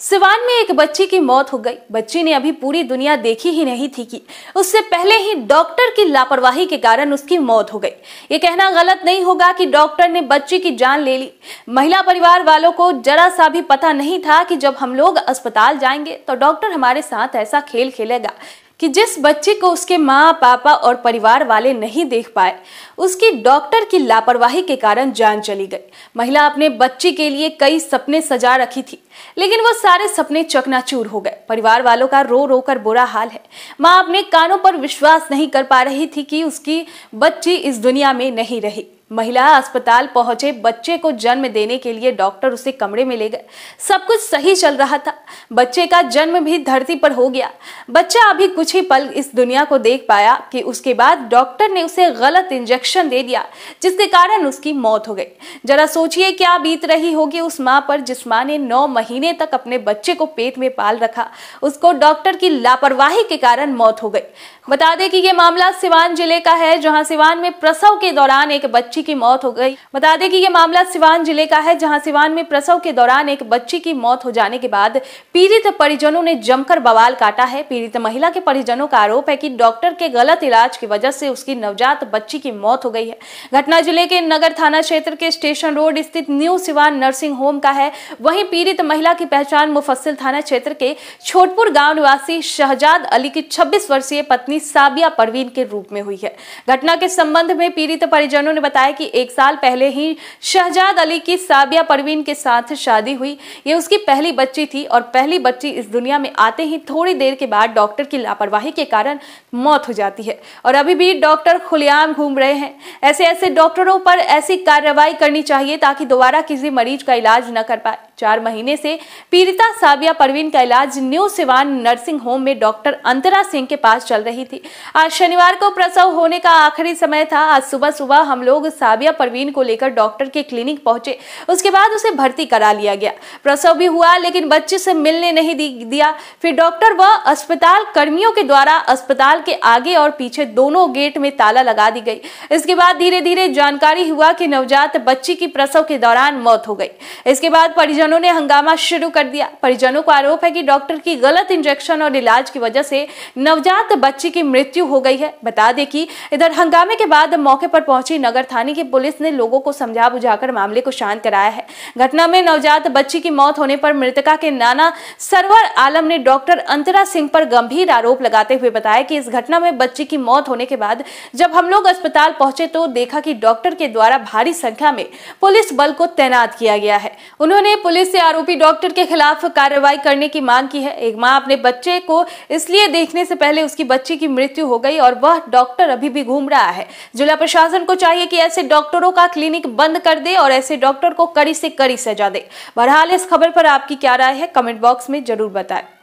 सिवान में एक बच्ची की मौत हो गई बच्ची ने अभी पूरी दुनिया देखी ही नहीं थी कि उससे पहले ही डॉक्टर की लापरवाही के कारण उसकी मौत हो गई ये कहना गलत नहीं होगा कि डॉक्टर ने बच्ची की जान ले ली महिला परिवार वालों को जरा सा भी पता नहीं था कि जब हम लोग अस्पताल जाएंगे तो डॉक्टर हमारे साथ ऐसा खेल खेलेगा कि जिस बच्चे को उसके माँ पापा और परिवार वाले नहीं देख पाए उसकी डॉक्टर की लापरवाही के कारण जान चली गई महिला अपने बच्चे के लिए कई सपने सजा रखी थी लेकिन वो सारे सपने चकनाचूर हो गए परिवार वालों का रो रो कर बुरा हाल है माँ अपने कानों पर विश्वास नहीं कर पा रही थी कि उसकी बच्ची इस दुनिया में नहीं रही महिला अस्पताल पहुंचे बच्चे को जन्म देने के लिए डॉक्टर उसे कमरे में ले गए सब कुछ सही चल रहा था बच्चे का जन्म भी धरती पर हो गया बच्चा अभी कुछ ही पल इस दुनिया को देख पाया कि उसके बाद डॉक्टर ने उसे गलत इंजेक्शन दे दिया जिसके कारण उसकी मौत हो गई जरा सोचिए क्या बीत रही होगी उस माँ पर जिस माँ ने नौ महीने तक अपने बच्चे को पेट में पाल रखा उसको डॉक्टर की लापरवाही के कारण मौत हो गई बता दें कि ये मामला सिवान जिले का है जहाँ सिवान में प्रसव के दौरान एक बच्चे बच्ची की मौत हो गई बता दें कि ये मामला सिवान जिले का है जहां सिवान में प्रसव के दौरान एक बच्ची की मौत हो जाने के बाद पीड़ित परिजनों ने जमकर बवाल काटा है पीड़ित महिला के परिजनों का आरोप है कि डॉक्टर के गलत इलाज की वजह से उसकी नवजात बच्ची की मौत हो गई है घटना जिले के नगर थाना क्षेत्र के स्टेशन रोड स्थित न्यू सिवान नर्सिंग होम का है वही पीड़ित महिला की पहचान मुफस्सिल थाना क्षेत्र के छोटपुर गांव निवासी शहजाद अली की 26 वर्षीय पत्नी साबिया परवीन के रूप में हुई है घटना के संबंध में पीड़ित परिजनों ने बताया बताया कि एक साल पहले ही शहजाद अली की साबिया परवीन के साथ शादी हुई ये उसकी पहली बच्ची थी और पहली बच्ची इस दुनिया में आते ही थोड़ी देर के बाद डॉक्टर की लापरवाही के कारण मौत हो जाती है और अभी भी डॉक्टर खुलेआम घूम रहे हैं ऐसे ऐसे डॉक्टरों पर ऐसी कार्रवाई करनी चाहिए ताकि दोबारा किसी मरीज का इलाज न कर पाए चार महीने से पीड़िता साबिया परवीन का इलाज न्यू सिवान नर्सिंग होम में डॉक्टर अंतरा सिंह के पास चल रही थी आज शनिवार को प्रसव होने का आखिरी समय था आज सुबह सुबह हम लोग साबिया परवीन को लेकर डॉक्टर के क्लिनिक पहुंचे उसके बाद उसे भर्ती करा लिया गया प्रसव भी हुआ लेकिन बच्चे से मिलने नहीं दिया फिर डॉक्टर व अस्पताल कर्मियों के द्वारा अस्पताल के आगे और पीछे दोनों गेट में ताला लगा दी गई इसके बाद धीरे धीरे जानकारी हुआ कि नवजात बच्ची की प्रसव के दौरान मौत हो गई इसके बाद परिजनों ने हंगामा शुरू कर दिया परिजनों को आरोप है कि डॉक्टर की गलत इंजेक्शन और इलाज की वजह से नवजात बच्ची की मृत्यु हो गई है बता दें कि इधर हंगामे के बाद मौके पर पहुंची नगर थाना बड़वानी की पुलिस ने लोगों को समझा बुझाकर मामले को शांत कराया है घटना में नवजात बच्ची की मौत होने पर मृतका के नाना सरवर आलम ने डॉक्टर अंतरा सिंह पर गंभीर आरोप लगाते हुए बताया कि इस घटना में बच्ची की मौत होने के बाद जब हम लोग अस्पताल पहुंचे तो देखा कि डॉक्टर के द्वारा भारी संख्या में पुलिस बल को तैनात किया गया है उन्होंने पुलिस से आरोपी डॉक्टर के खिलाफ कार्रवाई करने की मांग की है एक माँ अपने बच्चे को इसलिए देखने से पहले उसकी बच्ची की मृत्यु हो गई और वह डॉक्टर अभी भी घूम रहा है जिला प्रशासन को चाहिए कि ऐसे ऐसे डॉक्टरों का क्लिनिक बंद कर दे और ऐसे डॉक्टर को कड़ी से कड़ी सजा दे बहरहाल इस खबर पर आपकी क्या राय है कमेंट बॉक्स में जरूर बताएं